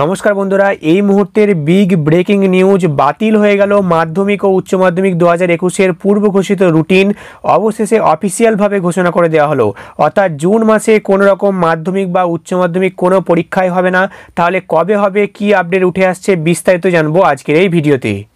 নমস্কার বন্ধুরা এই মুহূর্তের বিগ ব্রেকিং নিউজ বাতিল হয়ে গেল মাধ্যমিক ও উচ্চ মাধ্যমিক দু হাজার একুশের পূর্ব ঘোষিত রুটিন অবশেষে অফিসিয়ালভাবে ঘোষণা করে দেওয়া হলো অর্থাৎ জুন মাসে কোনো রকম মাধ্যমিক বা উচ্চ মাধ্যমিক কোনো পরীক্ষায় হবে না তাহলে কবে হবে কি আপডেট উঠে আসছে বিস্তারিত জানবো আজকের এই ভিডিওতে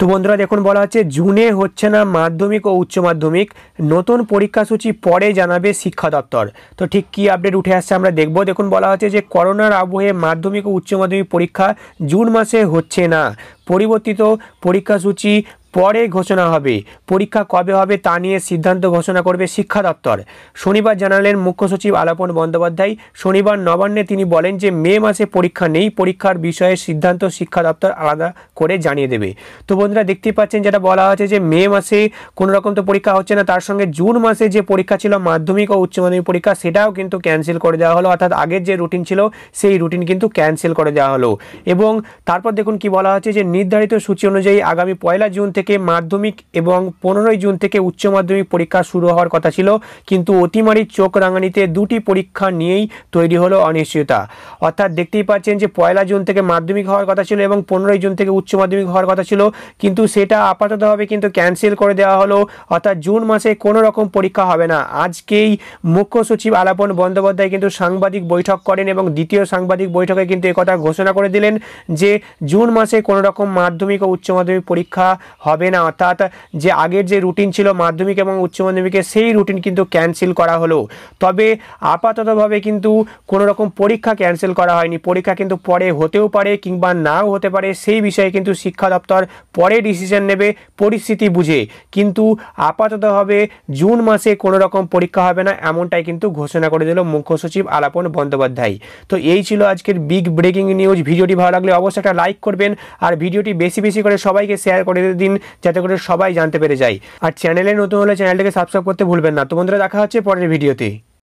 তো বন্ধুরা দেখুন বলা হচ্ছে জুনে হচ্ছে না মাধ্যমিক ও উচ্চ মাধ্যমিক নতুন পরীক্ষাসূচি পরে জানাবে শিক্ষা দপ্তর তো ঠিক কি আপডেট উঠে আসছে আমরা দেখব দেখুন বলা হচ্ছে যে করোনার আবহে মাধ্যমিক ও উচ্চ মাধ্যমিক পরীক্ষা জুন মাসে হচ্ছে না পরিবর্তিত পরীক্ষাসূচি পরে ঘোষণা হবে পরীক্ষা কবে হবে তা নিয়ে সিদ্ধান্ত ঘোষণা করবে শিক্ষা দপ্তর শনিবার জানালেন মুখ্য সচিব আলাপন বন্দ্যোপাধ্যায় শনিবার নবান্নে তিনি বলেন যে মে মাসে পরীক্ষা নেই পরীক্ষার বিষয়ে সিদ্ধান্ত শিক্ষা দপ্তর আলাদা করে জানিয়ে দেবে তো বন্ধুরা দেখতে পাচ্ছেন যেটা বলা হয়েছে যে মে মাসে কোনো রকম তো পরীক্ষা হচ্ছে না তার সঙ্গে জুন মাসে যে পরীক্ষা ছিল মাধ্যমিক ও উচ্চ মাধ্যমিক পরীক্ষা সেটাও কিন্তু ক্যান্সেল করে দেওয়া হলো অর্থাৎ আগের যে রুটিন ছিল সেই রুটিন কিন্তু ক্যান্সেল করে দেওয়া হলো এবং তারপর দেখুন কি বলা হচ্ছে যে নির্ধারিত সূচি অনুযায়ী আগামী পয়লা জুন থেকে থেকে মাধ্যমিক এবং পনেরোই জুন থেকে উচ্চ মাধ্যমিক পরীক্ষা শুরু হওয়ার কথা ছিল কিন্তু অতিমারির চোখ রাঙানিতে দুটি পরীক্ষা নিয়েই তৈরি হলো অনিশ্চয়তা অর্থাৎ দেখতেই পাচ্ছেন যে পয়লা জুন থেকে মাধ্যমিক হওয়ার কথা ছিল এবং পনেরোই জুন থেকে উচ্চ মাধ্যমিক হওয়ার কথা ছিল কিন্তু সেটা আপাততভাবে কিন্তু ক্যান্সেল করে দেওয়া হলো অর্থাৎ জুন মাসে কোনো রকম পরীক্ষা হবে না আজকেই মুখ্য সচিব আলাপন বন্দ্যোপাধ্যায় কিন্তু সাংবাদিক বৈঠক করেন এবং দ্বিতীয় সাংবাদিক বৈঠকে কিন্তু একথা ঘোষণা করে দিলেন যে জুন মাসে কোনো রকম মাধ্যমিক ও উচ্চ মাধ্যমিক পরীক্ষা হবে না অর্থাৎ যে আগের যে রুটিন ছিল মাধ্যমিক এবং উচ্চ মাধ্যমিকের সেই রুটিন কিন্তু ক্যান্সেল করা হলো তবে আপাততভাবে কিন্তু কোনো রকম পরীক্ষা ক্যান্সেল করা হয়নি পরীক্ষা কিন্তু পরে হতেও পারে কিংবা নাও হতে পারে সেই বিষয়ে কিন্তু শিক্ষা দপ্তর পরে ডিসিশন নেবে পরিস্থিতি বুঝে কিন্তু আপাততভাবে জুন মাসে কোনো রকম পরীক্ষা হবে না এমনটাই কিন্তু ঘোষণা করে দিল মুখ্য সচিব আলাপন বন্দ্যোপাধ্যায় তো এই ছিল আজকের বিগ ব্রেকিং নিউজ ভিডিওটি ভালো লাগলে অবশ্যই একটা লাইক করবেন আর ভিডিওটি বেশি বেশি করে সবাইকে শেয়ার করে দিন যাতে করে সবাই জানতে পেরে যায় আর চ্যানেলে নতুন হলে চ্যানেলটাকে সাবস্ক্রাইব করতে ভুলবেন না তো বন্ধুরা দেখা হচ্ছে পরের ভিডিওতে